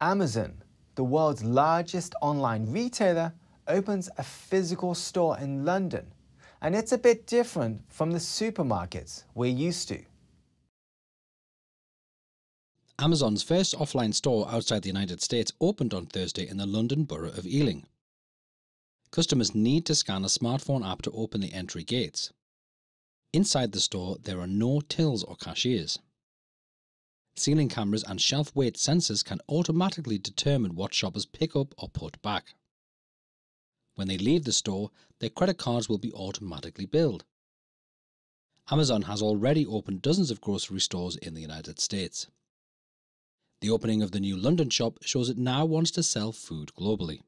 Amazon, the world's largest online retailer, opens a physical store in London, and it's a bit different from the supermarkets we're used to. Amazon's first offline store outside the United States opened on Thursday in the London borough of Ealing. Customers need to scan a smartphone app to open the entry gates. Inside the store, there are no tills or cashiers. Ceiling cameras and shelf weight sensors can automatically determine what shoppers pick up or put back. When they leave the store, their credit cards will be automatically billed. Amazon has already opened dozens of grocery stores in the United States. The opening of the new London shop shows it now wants to sell food globally.